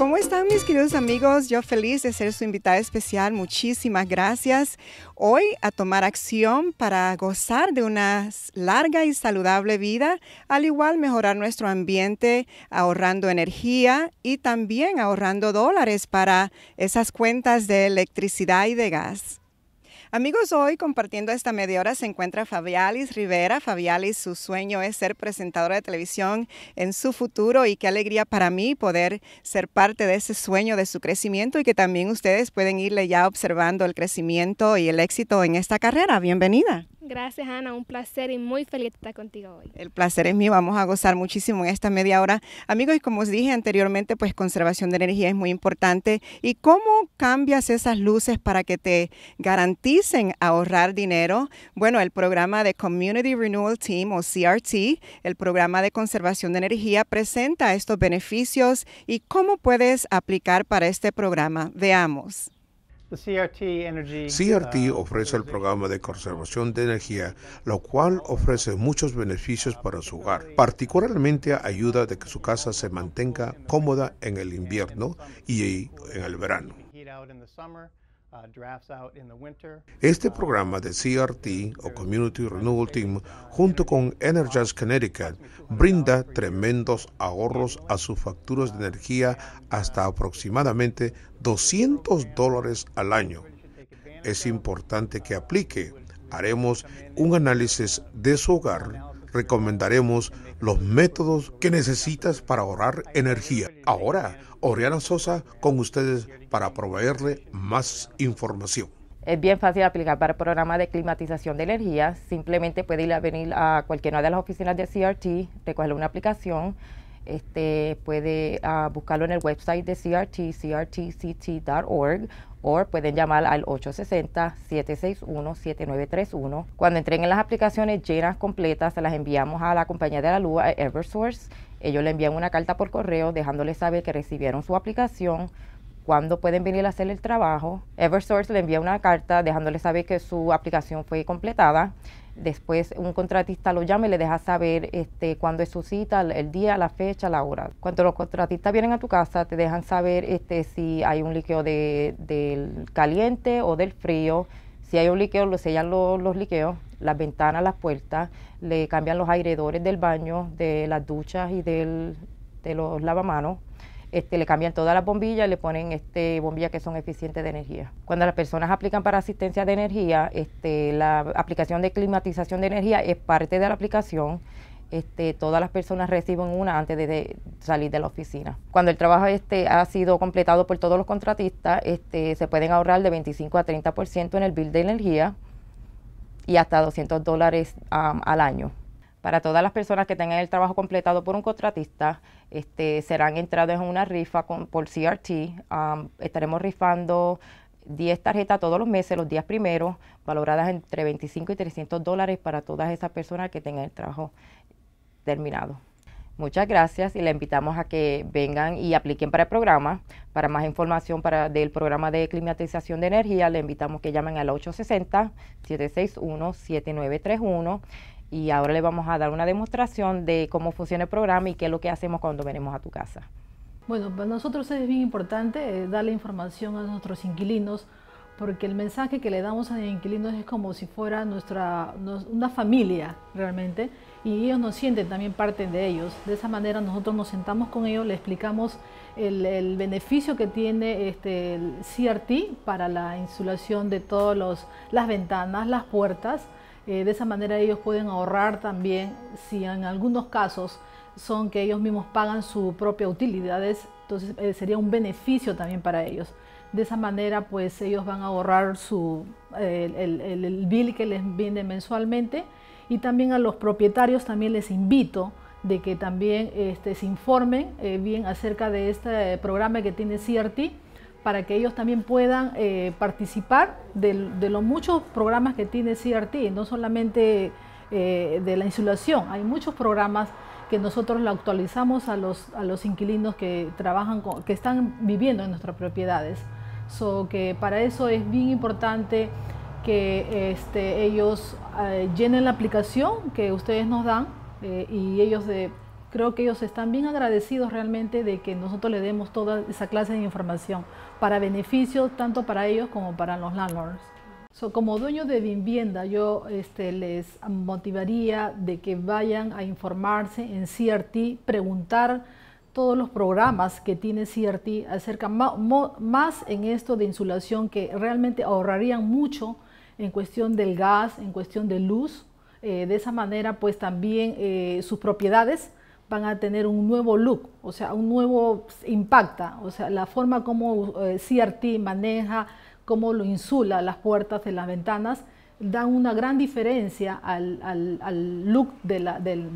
¿Cómo están mis queridos amigos? Yo feliz de ser su invitada especial. Muchísimas gracias. Hoy a tomar acción para gozar de una larga y saludable vida, al igual mejorar nuestro ambiente ahorrando energía y también ahorrando dólares para esas cuentas de electricidad y de gas. Amigos, hoy compartiendo esta media hora se encuentra Fabialis Rivera. Fabialis, su sueño es ser presentadora de televisión en su futuro y qué alegría para mí poder ser parte de ese sueño, de su crecimiento y que también ustedes pueden irle ya observando el crecimiento y el éxito en esta carrera. Bienvenida. Gracias, Ana. Un placer y muy feliz estar contigo hoy. El placer es mío. Vamos a gozar muchísimo en esta media hora. Amigos, y como os dije anteriormente, pues conservación de energía es muy importante. ¿Y cómo cambias esas luces para que te garanticen ahorrar dinero? Bueno, el programa de Community Renewal Team o CRT, el programa de conservación de energía, presenta estos beneficios y cómo puedes aplicar para este programa. Veamos. CRT uh, ofrece el programa de conservación de energía, lo cual ofrece muchos beneficios para su hogar. Particularmente ayuda de que su casa se mantenga cómoda en el invierno y en el verano. Uh, este programa de CRT o Community Renewal Team, junto con Energize Connecticut, brinda tremendos ahorros a sus facturas de energía hasta aproximadamente 200 dólares al año. Es importante que aplique. Haremos un análisis de su hogar recomendaremos los métodos que necesitas para ahorrar energía. Ahora, Oriana Sosa con ustedes para proveerle más información. Es bien fácil aplicar para el programa de climatización de energía. Simplemente puede ir a venir a cualquiera de las oficinas de CRT, recogerle una aplicación. Este, puede ah, buscarlo en el website de CRT, crtct.org, o pueden llamar al 860-761-7931. Cuando entreguen las aplicaciones llenas completas, se las enviamos a la compañía de la luz, a Eversource. Ellos le envían una carta por correo dejándole saber que recibieron su aplicación cuándo pueden venir a hacer el trabajo. Eversource le envía una carta dejándole saber que su aplicación fue completada. Después un contratista lo llama y le deja saber este, cuándo es su cita, el día, la fecha, la hora. Cuando los contratistas vienen a tu casa, te dejan saber este, si hay un liqueo del caliente o del frío. Si hay un liqueo, lo sellan los, los liqueos, las ventanas, las puertas, le cambian los aireadores del baño, de las duchas y de los lavamanos. Este, le cambian todas las bombillas, le ponen este, bombillas que son eficientes de energía. Cuando las personas aplican para asistencia de energía, este, la aplicación de climatización de energía es parte de la aplicación. Este, todas las personas reciben una antes de, salir de la oficina. Cuando el trabajo ha sido completado por todos los contratistas, se pueden ahorrar de 25 a 30% en el bill de energía y hasta 200 dólares al año para todas las personas que tengan el trabajo completado por un contratista, este, serán entrados en una rifa por CRT. Um, estaremos rifando 10 tarjetas todos los meses, los días primeros, valoradas entre 25 y 300 dólares para todas esas personas que tengan el trabajo terminado. Muchas gracias y le invitamos a que vengan y apliquen para el programa. Para más información para, del programa de climatización de energía, le invitamos que llamen al 860-761-7931 y ahora le vamos a dar una demostración de cómo funciona el programa y qué es lo que hacemos cuando venimos a tu casa. Bueno, para nosotros es bien importante eh, darle información a nuestros inquilinos porque el mensaje que le damos a los inquilinos es como si fuera nuestra, una familia realmente y ellos nos sienten también parte de ellos. De esa manera nosotros nos sentamos con ellos, le explicamos el, beneficio que tiene este, el CRT para la insulación de todas las ventanas, las puertas, eh, de esa manera ellos pueden ahorrar también, si en algunos casos son que ellos mismos pagan sus propias utilidades, entonces eh, sería un beneficio también para ellos. De esa manera, pues ellos van a ahorrar su, el, bill que les viene mensualmente y también a los propietarios también les invito de que también este, se informen eh, bien acerca de este programa que tiene CRT para que ellos también puedan eh, participar de, los muchos programas que tiene CRT, no solamente eh, de la insulación, hay muchos programas que nosotros la actualizamos a los, a los inquilinos que trabajan que están viviendo en nuestras propiedades. So, que para eso es bien importante que este, ellos eh, llenen la aplicación que ustedes nos dan y ellos de creo que ellos están bien agradecidos realmente de que nosotros les demos toda esa clase de información para beneficio tanto para ellos como para los landlords. como dueño de vivienda, yo este, les motivaría de que vayan a informarse en CRT, preguntar todos los programas que tiene CRT acerca más en esto de insulación que realmente ahorrarían mucho en cuestión del gas, en cuestión de luz. Eh, de esa manera, pues también eh, sus propiedades van a tener un nuevo look, o sea, un nuevo impacta, o sea, la forma como eh, CRT maneja, cómo lo insula las puertas de las ventanas, da una gran diferencia al, look de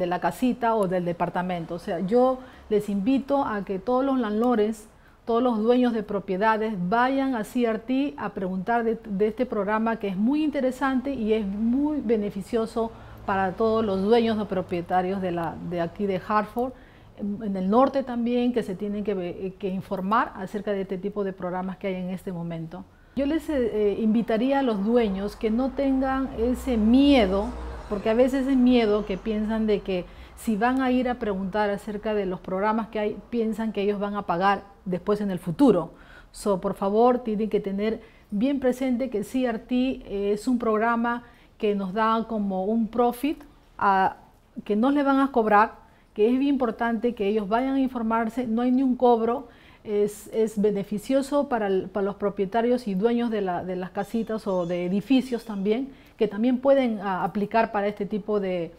la, casita o del departamento. O sea, yo les invito a que todos los landlords, todos los dueños de propiedades vayan a CRT a preguntar de este programa que es muy interesante y es muy beneficioso para todos los dueños o propietarios de, la, de aquí de Hartford, en el norte también, que se tienen eh, que, informar acerca de este tipo de programas que hay en este momento. Yo les eh, eh, invitaría a los dueños que no tengan ese miedo, porque a veces es miedo que piensan de que si van a ir a preguntar acerca de los programas que hay, piensan que ellos van a pagar después en el futuro. So, por favor, tienen que tener bien presente que CRT es un programa que nos dan como un profit a, que no le van a cobrar, que es bien importante que ellos vayan a informarse, no hay ni un cobro, es, beneficioso para, los propietarios y dueños de, la, de, las casitas o de edificios también, que también pueden ah, aplicar para este tipo de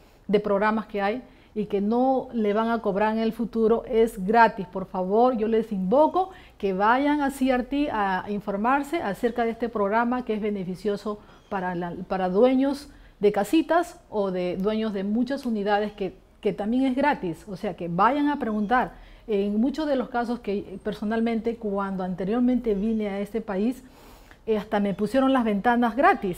programas que hay y que no le van a cobrar en el futuro es gratis. Por favor, yo les invoco que vayan a CRT a informarse acerca de este programa que es beneficioso para, para dueños de casitas o de dueños de muchas unidades que, que también es gratis. O sea, que vayan a preguntar. En muchos de los casos que personalmente cuando anteriormente vine a este país, eh, hasta me pusieron las ventanas gratis.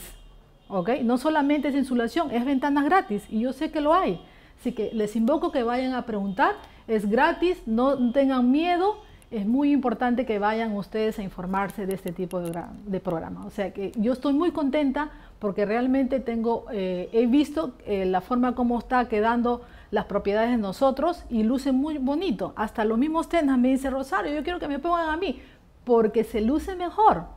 okay, No solamente es insulación, es ventanas gratis y yo sé que lo hay. Así que les invoco que vayan a preguntar, es gratis, no tengan miedo, es muy importante que vayan ustedes a informarse de este tipo de, programa. O sea que yo estoy muy contenta porque realmente tengo, eh, he visto eh, la forma como está quedando las propiedades de nosotros y luce muy bonito. Hasta los mismos tenas me dice Rosario, yo quiero que me pongan a mí porque se luce mejor.